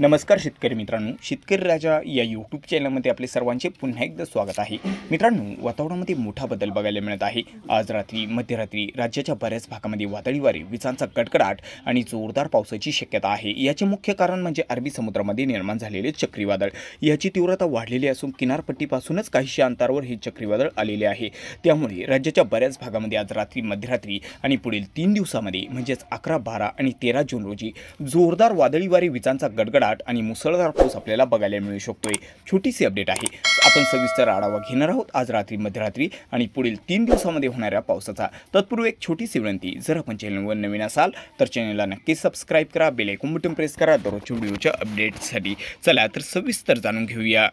नमस्कार शेतकरी मित्रांनो शेतकरी राजा या यूट्यूब चॅनलमध्ये आपले सर्वांचे पुन्हा एकदा स्वागत आहे मित्रांनो वातावरणामध्ये मोठा बदल बघायला मिळत आहे आज रात्री मध्यरात्री राज्याच्या बऱ्याच भागामध्ये वादळी वारे विजांचा कडकडाट आणि जोरदार पावसाची शक्यता आहे याचे मुख्य कारण म्हणजे अरबी समुद्रामध्ये निर्माण झालेले चक्रीवादळ याची तीव्रता वाढलेली असून किनारपट्टीपासूनच काहीशा अंतरावर हे चक्रीवादळ आलेले आहे त्यामुळे राज्याच्या बऱ्याच भागामध्ये आज रात्री मध्यरात्री आणि पुढील तीन दिवसामध्ये म्हणजेच अकरा बारा आणि तेरा जून रोजी जोरदार वादळी वारे विजांचा गडगडाट दाट आणि मुसळधार पाऊस आपल्याला बघायला मिळू शकतोय छोटीशी अपडेट आहे आपण सविस्तर आढावा घेणार आहोत आज रात्री मध्यरात्री आणि पुढील तीन दिवसामध्ये होणाऱ्या पावसाचा तत्पूर्वी एक छोटीशी विनंती जर आपण चॅनलवर नवीन असाल तर चॅनलला नक्की सबस्क्राईब करा बेल आयकॉन बटन प्रेस करा दररोजच्या व्हिडिओच्या अपडेटसाठी चला तर सविस्तर जाणून घेऊया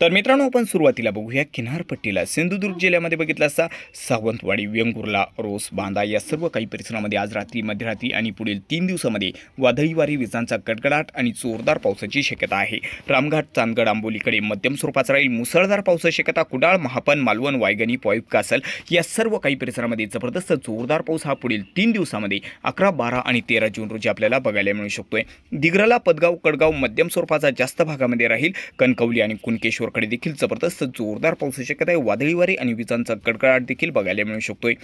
तर मित्रांनो आपण सुरुवातीला बघूया किनारपट्टीला सिंधुदुर्ग जिल्ह्यामध्ये बघितला असता सावंतवाडी व्यंगुर्ला रोस बांदा या सर्व काही परिसरामध्ये आज रात्री मध्यरात्री आणि पुढील तीन दिवसामध्ये वादळी विजांचा कडकडाट आणि जोरदार पावसाची शक्यता आहे रामघाट चांदगड आंबोलीकडे मध्यम स्वरूपाचा राहील मुसळधार पावसाची शक्यता कुडाळ महापन मालवण वायगणी पॉईप कासल या सर्व काही परिसरामध्ये जबरदस्त जोरदार पाऊस हा पुढील तीन दिवसामध्ये अकरा बारा आणि तेरा जून रोजी आपल्याला बघायला मिळू शकतोय दिग्रला पदगाव कडगाव मध्यम स्वरूपाचा जास्त भागामध्ये राहील कणकवली आणि कुणकेश्वर जोरकडे देखील जबरदस्त जोरदार पावसाची शक्यता आहे वादळी वारे आणि विजांचा कडकडाट देखील बघायला मिळू शकतोय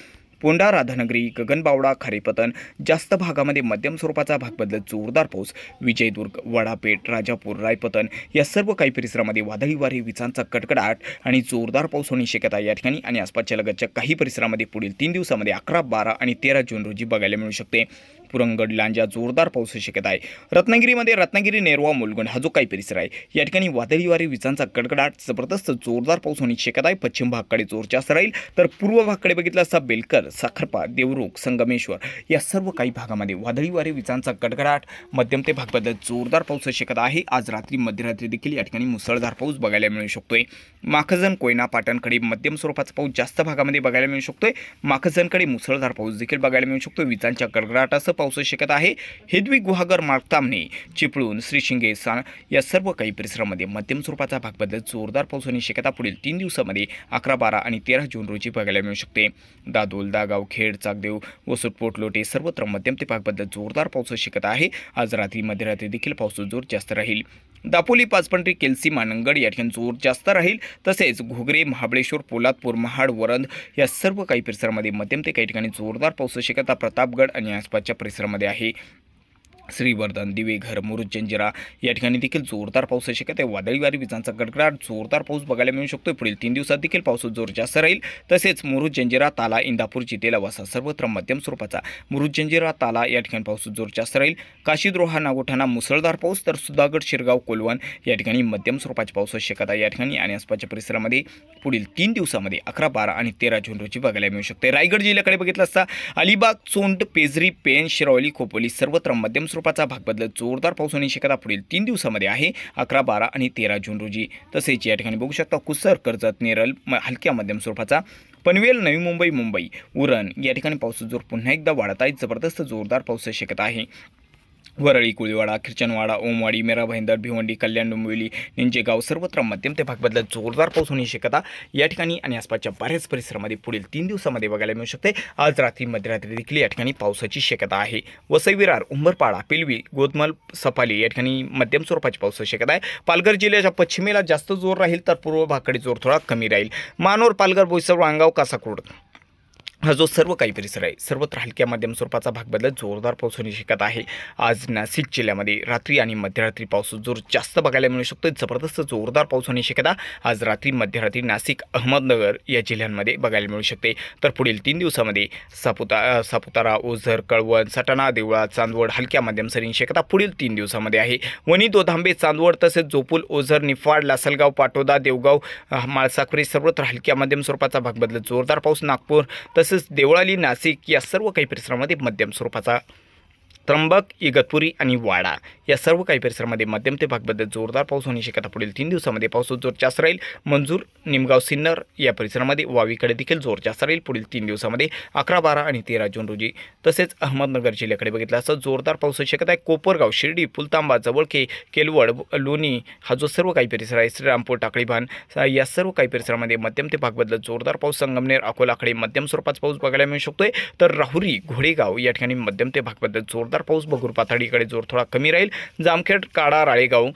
पोंडा राधानगरी गगनबावडा खारीपतन जास्त भागामध्ये मध्यम स्वरूपाचा भाग बदलत जोरदार पाऊस विजयदुर्ग वडापेठ राजापूर रायपतन या सर्व काही परिसरामध्ये वादळी वारे विजांचा कडकडाट आणि जोरदार पाऊस होण्याची शक्यता या ठिकाणी आणि आसपासच्या लगतच्या काही परिसरामध्ये पुढील तीन दिवसामध्ये अकरा बारा आणि तेरा जून रोजी बघायला मिळू शकते पुरंगड लांजा जोरदार पाऊस शक्यता आहे रत्नागिरीमध्ये रत्नागिरी नेरवा मुलगंड हा जो काही परिसर आहे या ठिकाणी वादळी वारे विजांचा कडकडाट जबरदस्त जोरदार पाऊस होण्याची शक्यता आहे पश्चिम भागकडे जोर जास्त राहील तर पूर्व भागकडे बघितलं असता बेलकर साखरपा देवरुख संगमेश्वर या सर्व काही भागामध्ये वादळी वारे विजांचा कडकडाट मध्यम ते भागबद्दल जोरदार पाऊस शक्यता आहे आज रात्री मध्यरात्री देखील या ठिकाणी मुसळधार पाऊस बघायला मिळू शकतोय माखजन कोयना पाटणकडे मध्यम स्वरूपाचा पाऊस जास्त भागामध्ये बघायला मिळू शकतोय माखजनकडे मुसळधार पाऊस देखील बघायला मिळू शकतो विजांच्या कडकडाटासह पावसू शकत आहे हिदवी गुहागर मार्गतामने चिपळूण श्रीशिंगे या सर्व काही परिसरामध्ये मध्यम स्वरूपाचा भागबद्दल जोरदार पाऊस होण्याची शक्यता पुढील तीन दिवसामध्ये अकरा बारा आणि तेरा जून रोजी बघायला मिळू शकते दादोल दागाव खेड चाकदेव वसुट पोटलोटे सर्वत्र मध्यम ते भाग जोरदार पावसाची शक्यता आहे आज रात्री मध्यरात्री देखील पाऊस जोर जास्त राहील दापोली पाचपंटी केलसी मानंगड या ठिकाणी जोर जास्त राहील तसेच घोगरे महाबळेश्वर पोलादपूर महाड वरंद या सर्व काही परिसरामध्ये मध्यम ते काही ठिकाणी जोरदार पाऊस शक्यता प्रतापगड आणि आसपासच्या परिसरामध्ये आहे श्रीवर्धन दिवेघर जंजिरा या ठिकाणी देखील जोरदार पावसाची शक्यता आहे वादळी वारी विजांचा गडगडाट जोरदार पाऊस बघायला मिळू शकतो पुढील तीन दिवसात देखील पाऊस जोर जास्त राहील तसेच जंजिरा ताला इंदापूर जितेला वासा सर्वत्र मध्यम स्वरूपाचा जंजिरा ताला या ठिकाणी पाऊस जोर जास्त राहील काशीद्रोहा नागोठाणा मुसळधार पाऊस तर सुधागड शिरगाव कोलवण या ठिकाणी मध्यम पाऊस शकत आहे या ठिकाणी आणि आसपासच्या परिसरामध्ये पुढील तीन दिवसामध्ये अकरा बारा आणि तेरा जून रोजी बघायला मिळू शकते रायगड जिल्ह्याकडे बघितलं असता अलिबाग चोंड पेजरी पेन शिरावली खोपोली सर्वत्र मध्यम स्वरूप स्वरूपाचा भाग बदलत जोरदार पाऊस होण्याची शक्यता पुढील तीन दिवसामध्ये आहे अकरा बारा आणि तेरा जून रोजी तसेच या ठिकाणी बघू शकता कुसर कर्जत नेरल हलक्या मध्यम स्वरूपाचा पनवेल नवी मुंबई मुंबई उरण या ठिकाणी पावसाचा जोर पुन्हा एकदा वाढत आहे जबरदस्त जोरदार पाऊस शक्यता आहे वरळी कुळीवाडा खिर्चनवाडा ओमवाडी मेरा भाईंदर भिवंडी कल्याण डोंबिवली निंजेगाव सर्वत्र मध्यम ते भागबदलात जोरदार पाऊस होण्याची शक्यता या ठिकाणी आणि आसपासच्या बऱ्याच परिसरामध्ये पुढील तीन दिवसामध्ये बघायला मिळू शकते आज रात्री मध्यरात्री देखील या ठिकाणी पावसाची शक्यता आहे वसई विरार उंबरपाडा पिलवी गोदमल सपाली या ठिकाणी मध्यम स्वरूपाची पावसाची शक्यता आहे पालघर जिल्ह्याच्या पश्चिमेला जास्त जोर राहील तर पूर्व भागकडे जोर थोडा कमी राहील मानोर पालघर बोईसर वांगाव कासाकोड हा जो सर्व काही परिसर आहे सर्वत्र हलक्या मध्यम स्वरूपाचा भाग बदलत जोरदार पाऊस होण्याची शक्यता आहे आज नाशिक जिल्ह्यामध्ये रात्री आणि मध्यरात्री पाऊस जोर जास्त बघायला मिळू शकतो जबरदस्त जोरदार पाऊस होण्याची शक्यता आज रात्री मध्यरात्री नाशिक अहमदनगर या जिल्ह्यांमध्ये बघायला मिळू शकते तर पुढील तीन दिवसामध्ये सापुता सापुतारा ओझर कळवण सटाणा देवळा चांदवड हलक्या मध्यम सरींची शक्यता पुढील तीन दिवसामध्ये आहे वणी दोधांबे चांदवड तसेच जोपूल ओझर निफाड लासलगाव पाटोदा देवगाव माळसाखोरी सर्वत्र हलक्या मध्यम स्वरूपाचा भाग बदलत जोरदार पाऊस नागपूर तसेच तसंच देवळाली नाशिक या सर्व काही परिसरामध्ये मध्यम स्वरूपाचा त्र्यंबक इगतपुरी आणि वाडा या सर्व काही परिसरामध्ये मध्यम ते भागबद्दल जोरदार पाऊस होण्याची शक्यता पुढील तीन दिवसामध्ये पाऊस जोर जास्त राहील मंजूर निमगाव सिन्नर या परिसरामध्ये वावीकडे देखील जोर जास्त राहील पुढील तीन दिवसामध्ये अकरा बारा आणि तेरा जून रोजी तसेच अहमदनगर जिल्ह्याकडे बघितलं असं जोरदार होऊ शक्यता आहे कोपरगाव शिर्डी पुलतांबा जवळके केलवड लोणी हा जो सर्व काही परिसर आहे श्रीरामपूर टाकळीभान या सर्व काही परिसरामध्ये मध्यम ते भागबद्दल जोरदार पाऊस संगमनेर अकोलाकडे मध्यम स्वरूपाचा पाऊस बघायला मिळू शकतोय तर राहुरी घोडेगाव या ठिकाणी मध्यम ते भागबद्दल जोरदार जोरदार पाऊस भगूर पातळीकडे जोर थोडा कमी राहील जामखेड काडा राळेगाव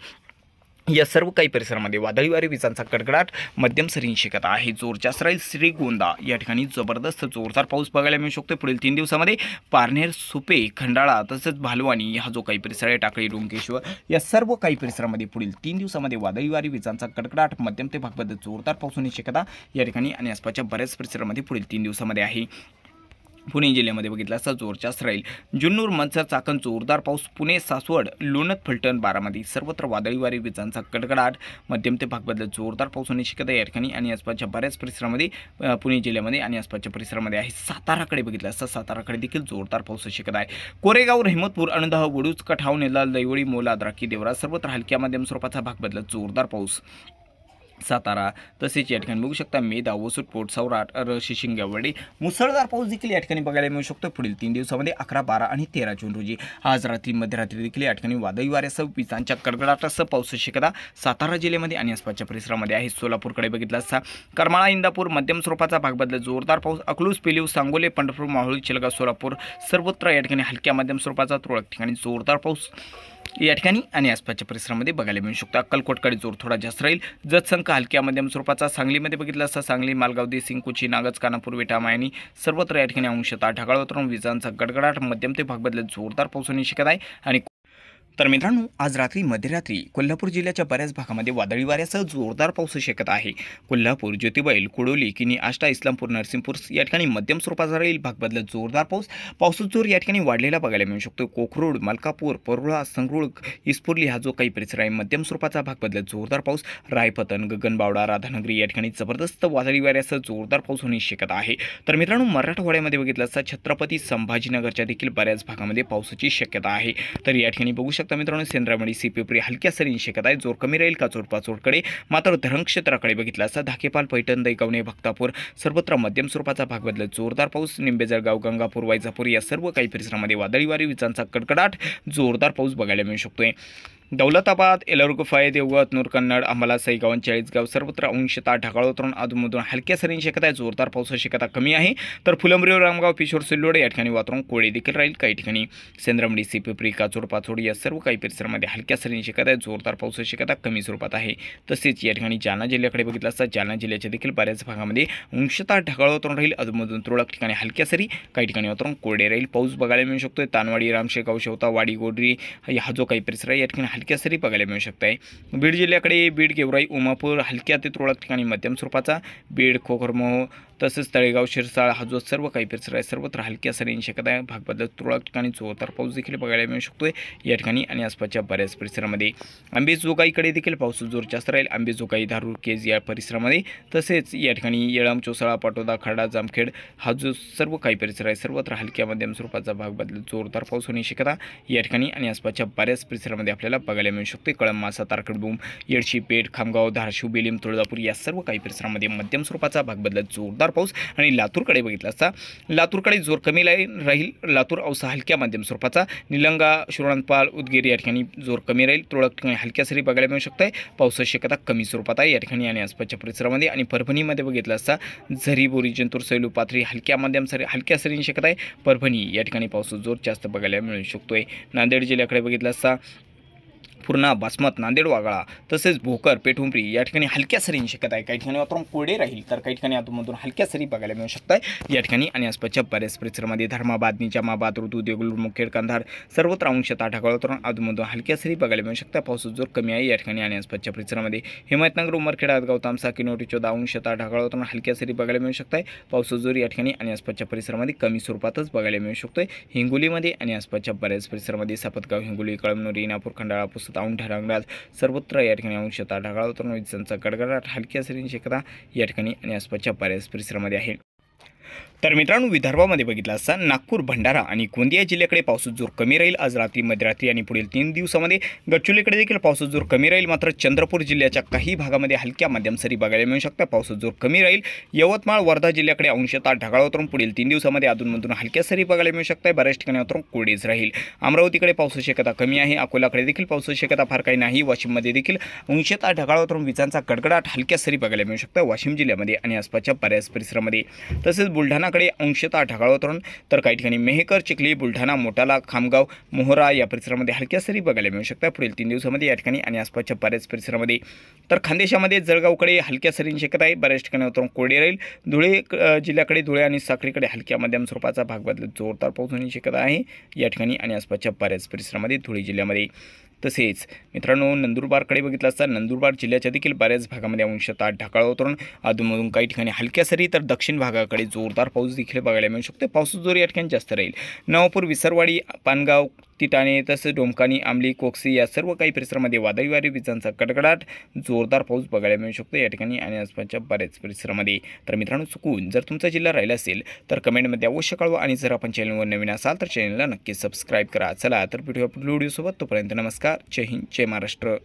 या सर्व काही परिसरामध्ये वादळी वारे विजांचा कडकडाट मध्यम सरीन शिकता आहे जोर जास्त राहील श्रीगोंदा या ठिकाणी जबरदस्त जोरदार पाऊस बघायला मिळू शकतो पुढील तीन दिवसामध्ये पारनेर सुपे खंडाळा तसंच भालवानी हा जो काही परिसर आहे टाकळी डोंकेश्वर या सर्व काही परिसरामध्ये पुढील तीन दिवसामध्ये वादळी वारे विजांचा कडकडाट मध्यम ते भागबद्दल जोरदार पाऊस होण्याची शक्यता या ठिकाणी आणि आसपासच्या बऱ्याच परिसरामध्ये पुढील तीन दिवसामध्ये आहे पुणे जिल्ह्यामध्ये बघितला असता जोरच्यास राहील जुन्नूर मनसर चाकण जोरदार पाऊस पुणे सासवड लोणत फलटण बारामध्ये सर्वत्र वादळी वारी विजांचा कडकडाट मध्यम ते भागबदलत जोरदार पाऊस होण्याची शक्यता या ठिकाणी आणि आसपासच्या बऱ्याच परिसरामध्ये पुणे जिल्ह्यामध्ये आणि आसपासच्या परिसरामध्ये आहे साताराकडे बघितलं असता साताराकडे देखील जोरदार पाऊस शक्यता आहे कोरेगाव रहमतपूर अणदाह वडूज कठाव नेला दैवळी मोला द्राकी देवरा सर्वत्र हलक्या मध्यम स्वरूपाचा भाग बदलत जोरदार पाऊस सातारा तसेच या ठिकाणी बघू शकता मेदा वसुटपोट सौराट रशी मुसळधार पाऊस देखील या ठिकाणी बघायला मिळू शकतो पुढील तीन दिवसामध्ये अकरा बारा आणि तेरा जून रोजी आज रात्री मध्यरात्री देखील या ठिकाणी वादळी वाऱ्यासह विजांच्या कडकडाटासह पाऊस कदा सातारा जिल्ह्यामध्ये आणि आसपासच्या परिसरामध्ये आहे सोलापूरकडे बघितला असता करमाळा इंदापूर मध्यम स्वरूपाचा भाग बदला जोरदार पाऊस अकलूस पिलीव सांगोले पंढरपूर माहुळी चिलगाव सोलापूर सर्वत्र या ठिकाणी हलक्या मध्यम स्वरूपाचा तुरळक ठिकाणी जोरदार पाऊस या ठिकाणी आणि आसपासच्या परिसरामध्ये बघायला मिळू शकतो अक्कलकोटकडे जोर थोडा जास्त राहील जतसंख हलक्या मध्यम स्वरूपाचा सांगलीमध्ये बघितला असता सांगली मालगाव सिंगकुची नागज कानापूर विटा मायनी सर्वत्र या ठिकाणी अंशतः ढगाळ उतरून विजांचा गडगडाट मध्यम ते भाग बदलत जोरदार पाऊस होण्याची शक्यता आहे आणि तर मित्रांनो आज रात्री मध्यरात्री कोल्हापूर जिल्ह्याच्या बऱ्याच भागामध्ये वादळी वाऱ्यासह जोरदार पाऊस शक्यता आहे कोल्हापूर ज्योतिबाईल कुडोली किनी आष्टा इस्लामपूर नरसिंहपूर या ठिकाणी मध्यम स्वरूपाचा राहील भागबदला जोरदार पाऊस पावसाचा जोर या ठिकाणी वाढलेला बघायला मिळू शकतो कोखरोड मलकापूर परुळा संगरुळ इस्पुर्ली हा जो काही परिसर आहे मध्यम स्वरूपाचा भाग भागबदला जोरदार पाऊस रायपतन गगनबावडा राधानगरी या ठिकाणी जबरदस्त वादळी वाऱ्यासह जोरदार पाऊस होण्याची शक्यता आहे तर मित्रांनो मराठवाड्यामध्ये बघितलं असता छत्रपती संभाजीनगरच्या देखील बऱ्याच भागामध्ये पावसाची शक्यता आहे तर या ठिकाणी बघू शकतो शकता मित्रांनो सेंद्रामणी सी पेपरी हलक्या सरींची शकत आहे जोर कमी राहील काचोड पाचोडकडे मात्र धरण क्षेत्राकडे बघितलं असता धाकेपाल पैठण दैगावणे भक्तापूर सर्वत्र मध्यम स्वरूपाचा भाग बदलत जोरदार पाऊस निंबेजळगाव गंगापूर वैजापूर या सर्व काही परिसरामध्ये वादळीवारी विजांचा कडकडाट जोरदार पाऊस बघायला मिळू शकतोय दौलताबाद एलवर्ग फायदे नूरकन्नड नूर कन्नड अंबाला सईगावन चाळीसगाव सर्वत्र अंशता ढगाळ उतरून अधूनमधून हलक्या सरींची शक्यता आहे जोरदार पावसाची शक्यता कमी आहे तर फुलंब्रीवर रामगाव पिशोर सिल्लोड या ठिकाणी वातावरण कोळी देखील राहील काही ठिकाणी सेंद्रमडी सिपिपरी काचोड पाचोड या सर्व काही परिसरामध्ये हलक्या सरींची शक्यता आहे जोरदार पावसाची शक्यता कमी स्वरूपात आहे तसेच या ठिकाणी जालना जिल्ह्याकडे बघितलं असता जालना जिल्ह्याच्या देखील बऱ्याच भागामध्ये अंशता ढगाळ उतरून राहील अधूनमधून तुरळक ठिकाणी हलक्या सरी काही ठिकाणी वातावरण कोरडे राहील पाऊस बघायला मिळू शकतो तानवाडी रामशेगाव शेवता वाडी गोडरी हा जो काही परिसर आहे या ठिकाणी हलक्या सरी बघायला मिळू शकत आहे बीड जिल्ह्याकडे बीड गेवराई उमापूर हलक्या ते तुरळक ठिकाणी मध्यम स्वरूपाचा बीड खोखरमोह तसेच तळेगाव शिरसाळ जो सर्व काही परिसर आहे सर्वत्र हलक्या येण्या शक्यता आहे भाग तुरळक ठिकाणी जोरदार पाऊस देखील बघायला मिळू शकतो या ठिकाणी आणि आसपासच्या बऱ्याच परिसरामध्ये आंबेजोगाईकडे देखील पाऊस जोर जास्त राहील आंबेजोगाई धारूर केज या परिसरामध्ये तसेच या ठिकाणी येळम चोसाळा पाटोदा खरडा जामखेड हा जो सर्व काही परिसर आहे सर्वत्र हलक्या मध्यम स्वरूपाचा भाग बदला जोरदार पाऊस होण्याची शक्यता या ठिकाणी आणि आसपासच्या बऱ्याच परिसरामध्ये आपल्याला बघायला मिळू शकते कळंब येडशी पेठ खामगाव धारशिव बेलीम तुळजापूर या सर्व काही परिसरामध्ये मध्यम स्वरूपाचा भाग बदलत जोरदार पाऊस आणि लातूरकडे बघितला असता लातूरकडे जोर कमी राहील लातूर औसा हलक्या मध्यम स्वरूपाचा निलंगा शिवणपाल उदगीर या ठिकाणी जोर कमी राहील तुळक ठिकाणी हलक्या सरी बघायला मिळू शकत आहे पावसाची शक्यता कमी स्वरूपात आहे या ठिकाणी आणि आसपासच्या परिसरामध्ये आणि परभणीमध्ये बघितलं असता झरी बोरी जंतूर सैलू पाथरी हलक्या मध्यम सरी हलक्या सरी शक्यता आहे परभणी या ठिकाणी पावसाचा जोर जास्त बघायला मिळू शकतोय नांदेड जिल्ह्याकडे बघितलं असता पूर्णा बासमत नांदेड वागळा तसेच भोकर पेठुंपरी या ठिकाणी हलक्या सरींची शकत आहे काही ठिकाणी वातावरण कोडे राहील तर काही ठिकाणी अधूनमधून हलक्या सरी बघायला मिळू शकत या ठिकाणी आणि आसपासच्या बऱ्याच परिसरामध्ये धर्माबाद निजामाबाद ऋतू देगलूर मुखेड कंधार सर्वत्र अंशता ढगाळ वातावरण अधूनमधून हलक्या सरी बघायला मिळू शकतात पावसा जोर कमी आहे या ठिकाणी आणि आसपासच्या परिसरामध्ये हिमायतनगर उमरखेड आदगाव तामसा किनोटी चौदा अंशत आठाकाळ वातावरण हलक्या सरी बघायला मिळू शकता आहे जोर या ठिकाणी आणि आसपासच्या परिसरामध्ये कमी स्वरूपातच बघायला मिळू शकतोय हिंगोलीमध्ये आणि आसपासच्या बऱ्याच परिसरामध्ये सापतगाव हिंगोली कळमनुरी नागपूर खंडाळा पुसत तावंठा सर्वत्र या ठिकाणी अंशता ढगाळ होतो विजांचा गडगडाट हलक्या सरींची एकदा या ठिकाणी आणि आसपासच्या बऱ्याच परिसरामध्ये आहे तर मित्रांनो विदर्भामध्ये बघितलं असता नागपूर भंडारा आणि गोंदिया जिल्ह्याकडे पावसाचा जोर कमी राहील आज रात्री मध्यरात्री आणि पुढील तीन दिवसामध्ये गडचिरोलीकडे देखील पावसाचा जोर कमी राहील मात्र चंद्रपूर जिल्ह्याच्या काही भागामध्ये हलक्या मध्यम सरी बघायला मिळू शकतात पावसाचा जोर कमी राहील यवतमाळ वर्धा जिल्ह्याकडे अंशतः ढगाळ उतरून पुढील तीन दिवसामध्ये अधूनमधून हलक्या सरी बघायला मिळू शकतात बऱ्याच ठिकाणी उतरून कोडीज राहील अमरावतीकडे पावसाची शक्यता कमी आहे अकोलाकडे देखील पावसाची शक्यता फार काही नाही वाशिममध्ये देखील अंशतः ढगाळ उतरून विजांचा गडगडाट हलक्या सरी बघायला मिळू शकतात वाशिम जिल्ह्यामध्ये आणि आसपासच्या बऱ्याच परिसरामध्ये तसेच बुलढाणा कोकणाकडे अंशतः ढगाळ वातावरण तर काही ठिकाणी मेहकर चिखली बुलढाणा मोटाला खामगाव मोहरा या परिसरामध्ये हलक्या सरी बघायला मिळू शकतात पुढील तीन दिवसामध्ये या ठिकाणी आणि आसपासच्या बऱ्याच परिसरामध्ये तर खानदेशामध्ये जळगावकडे हलक्या सरींची शक्यता आहे बऱ्याच ठिकाणी वातावरण कोरडे राहील धुळे जिल्ह्याकडे धुळे आणि साखरीकडे हलक्या मध्यम स्वरूपाचा भाग बदलत जोरदार पाऊस होण्याची शक्यता आहे या ठिकाणी आणि आसपासच्या बऱ्याच परिसरामध्ये धुळे जिल्ह्यामध्ये तसेच मित्रांनो नंदुरबारकडे बघितलं असता नंदुरबार जिल्ह्याच्या देखील बऱ्याच भागामध्ये अंशतः ढाकाळ वातावरण अधूनमधून काही ठिकाणी हलक्या सरी तर दक्षिण भागाकडे जोरदार पाऊस देखील बघायला मिळू शकतो पावसाचा जोर या ठिकाणी जास्त राहील नवापूर विसरवाडी पानगाव तिटाणे तसेच डोमकानी आमली कोक्सी या सर्व काही परिसरामध्ये वादळी वारे विजांचा कडकडाट जोरदार पाऊस बघायला मिळू शकतो या ठिकाणी आणि आसपासच्या बऱ्याच परिसरामध्ये तर मित्रांनो चुकून जर तुमचा जिल्हा राहिला असेल तर कमेंटमध्ये अवश्य कळवा आणि जर आपण चॅनलवर नवीन असाल तर चॅनलला नक्की सबस्क्राईब करा चला तर व्हिडिओ व्हिडिओसोबत तोपर्यंत नमस्कार जय हिंद जय महाराष्ट्र